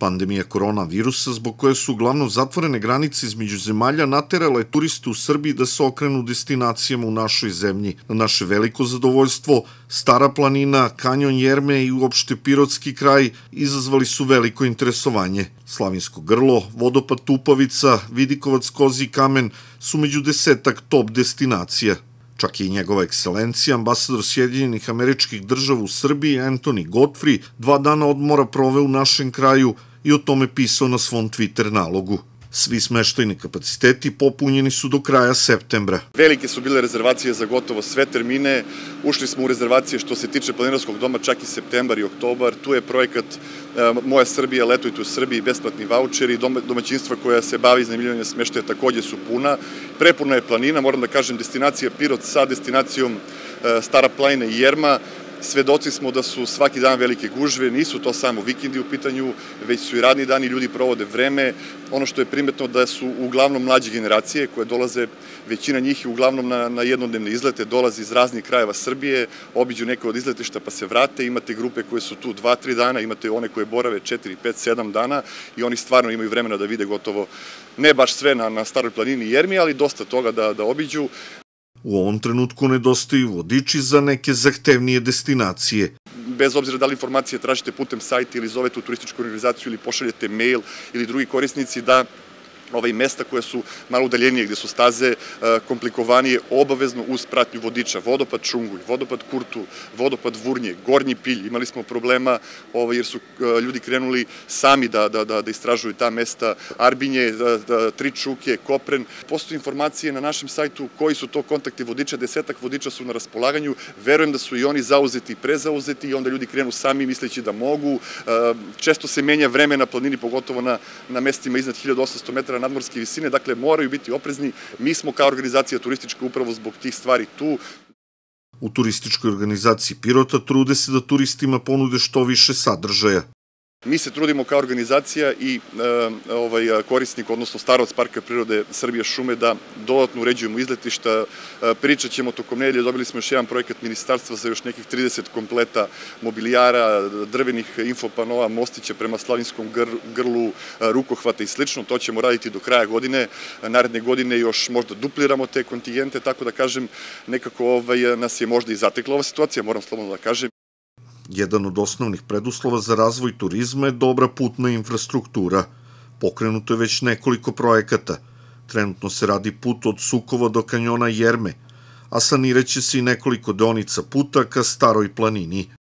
Pandemija koronavirusa, zbog koje su uglavnom zatvorene granice između zemalja, naterala je turiste u Srbiji da se okrenu destinacijama u našoj zemlji. Na naše veliko zadovoljstvo, Stara planina, Kanjon Jerme i uopšte Pirotski kraj izazvali su veliko interesovanje. Slavinsko grlo, Vodopad Tupavica, Vidikovac Kozi kamen su među desetak top destinacija. Čak i njegova ekscelencija, ambasador Sjedinjenih američkih država u Srbiji, Anthony Godfrey, dva dana odmora prove u našem kraju – i o tome pisao na svom Twitter nalogu. Svi smeštajni kapaciteti popunjeni su do kraja septembra. Velike su bile rezervacije za gotovo sve termine. Ušli smo u rezervacije što se tiče planinarskog doma čak i septembar i oktobar. Tu je projekat e, Moja Srbija, letujte u Srbiji, besplatni voucheri, domaćinstva koja se bavi iznajmljivanjem smeštaja takođe su puna. Prepuna je planina, moram da kažem, destinacija Pirot sa destinacijom e, Stara planina i Jerma Svedoci smo da su svaki dan velike gužve, nisu to samo vikendi u pitanju, već su i radni dani, ljudi provode vreme. Ono što je primetno da su uglavnom mlađe generacije koje dolaze, većina njih je uglavnom na, na jednodnevne izlete, dolazi iz raznih krajeva Srbije, obiđu neko od izletišta pa se vrate, imate grupe koje su tu 2-3 dana, imate one koje borave 4, 5, 7 dana i oni stvarno imaju vremena da vide gotovo ne baš sve na, na Staroj planini Jermi, ali dosta toga da, da obiđu. U ovom trenutku nedostaju vodiči za neke zahtevnije destinacije. Bez obzira da li informacije tražite putem sajta ili zovete u turističku organizaciju ili pošaljete mail ili drugi korisnici da ove mesta koje su malo udaljenije, gde su staze e, komplikovanije, obavezno uz pratnju vodiča. Vodopad Čunguj, vodopad Kurtu, vodopad Vurnje, Gornji Pilj. Imali smo problema ovaj, jer su e, ljudi krenuli sami da, da, da, da istražuju ta mesta Arbinje, e, Tri Čuke, Kopren. Postoje informacije na našem sajtu koji su to kontakti vodiča, desetak vodiča su na raspolaganju. Verujem da su i oni zauzeti i prezauzeti i onda ljudi krenu sami misleći da mogu. Često se menja vreme na planini, pogotovo na, na mestima iznad 1800 metara nadmorske visine, dakle moraju biti oprezni. Mi smo kao organizacija turistička upravo zbog tih stvari tu. U turističkoj organizaciji Pirota trude se da turistima ponude što više sadržaja. Mi se trudimo kao organizacija i e, ovaj, korisnik, odnosno starost Parka prirode Srbije šume da dodatno uređujemo izletišta. E, pričat ćemo tokom nedelje, dobili smo još jedan projekat ministarstva za još nekih 30 kompleta mobilijara, drvenih infopanova, mostića prema Slavinskom grlu, e, rukohvata i slično. To ćemo raditi do kraja godine. Naredne godine još možda dupliramo te kontingente, tako da kažem, nekako ovaj, nas je možda i zatekla ova situacija, moram slobodno da kažem. Jedan od osnovnih preduslova za razvoj turizma je dobra putna infrastruktura. Pokrenuto je već nekoliko projekata. Trenutno se radi put od Sukova do kanjona Jerme, a saniraće se i nekoliko deonica puta ka Staroj planini.